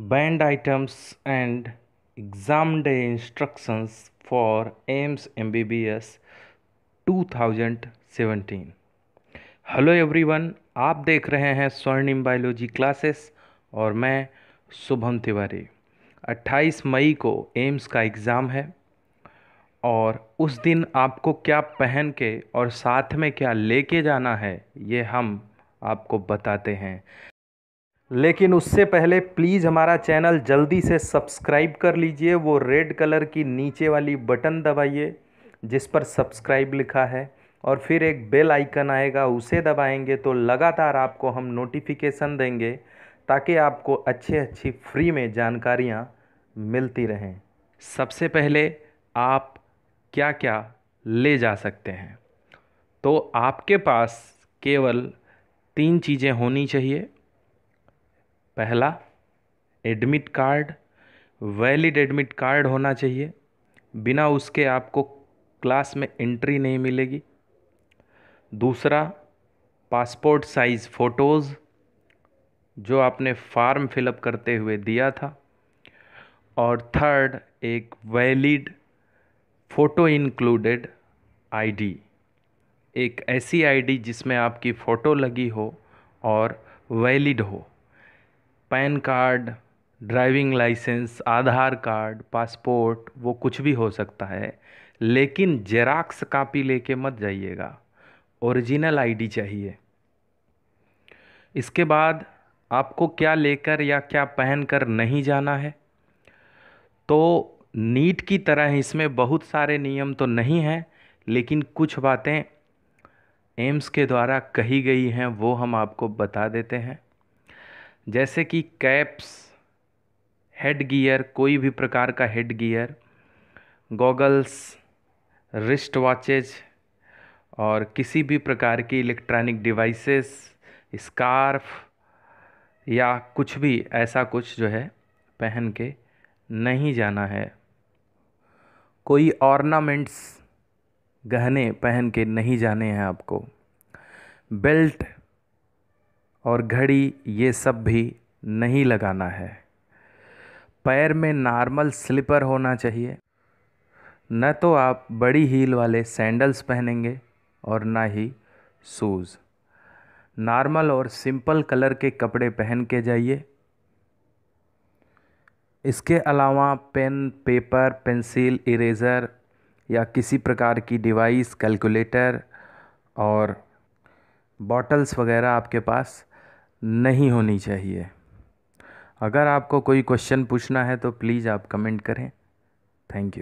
band items and exam day instructions for AIIMS M B B S two thousand seventeen hello everyone आप देख रहे हैं स्वर्णिम biology classes और मैं शुभम तिवारी अट्ठाईस मई को एम्स का एग्ज़ाम है और उस दिन आपको क्या पहन के और साथ में क्या लेके जाना है ये हम आपको बताते हैं लेकिन उससे पहले प्लीज़ हमारा चैनल जल्दी से सब्सक्राइब कर लीजिए वो रेड कलर की नीचे वाली बटन दबाइए जिस पर सब्सक्राइब लिखा है और फिर एक बेल आइकन आएगा उसे दबाएंगे तो लगातार आपको हम नोटिफिकेशन देंगे ताकि आपको अच्छे अच्छी फ्री में जानकारियाँ मिलती रहें सबसे पहले आप क्या क्या ले जा सकते हैं तो आपके पास केवल तीन चीज़ें होनी चाहिए पहला admit card valid admit card होना चाहिए बिना उसके आपको क्लास में एंट्री नहीं मिलेगी दूसरा पासपोर्ट साइज़ फ़ोटोज़ जो आपने फार्म फिलअप करते हुए दिया था और थर्ड एक वैलिड फ़ोटो इंक्लूडेड आईडी एक ऐसी आईडी जिसमें आपकी फ़ोटो लगी हो और वैलिड हो PAN card driving licence Aadhaar card passport वो कुछ भी हो सकता है लेकिन जेराक्स कापी लेके मत जाइएगा ओरिजिनल आईडी चाहिए इसके बाद आपको क्या लेकर या क्या पहन कर नहीं जाना है तो नीट की तरह इसमें बहुत सारे नियम तो नहीं हैं लेकिन कुछ बातें एम्स के द्वारा कही गई हैं वो हम आपको बता देते हैं जैसे कि कैप्स हेड गियर कोई भी प्रकार का headgear goggles wrist watches और किसी भी प्रकार की इलेक्ट्रॉनिक डिवाइसेस स्कार्फ या कुछ भी ऐसा कुछ जो है पहन के नहीं जाना है कोई ऑर्नामेंट्स गहने पहन के नहीं जाने हैं आपको बेल्ट और घड़ी ये सब भी नहीं लगाना है पैर में नॉर्मल स्लीपर होना चाहिए न तो आप बड़ी हील वाले सैंडल्स पहनेंगे और ना ही शूज़ नॉर्मल और सिंपल कलर के कपड़े पहन के जाइए इसके अलावा पेन पेपर पेंसिल इरेज़र या किसी प्रकार की डिवाइस कैलकुलेटर और बॉटल्स वगैरह आपके पास नहीं होनी चाहिए अगर आपको कोई क्वेश्चन पूछना है तो प्लीज़ आप कमेंट करें थैंक यू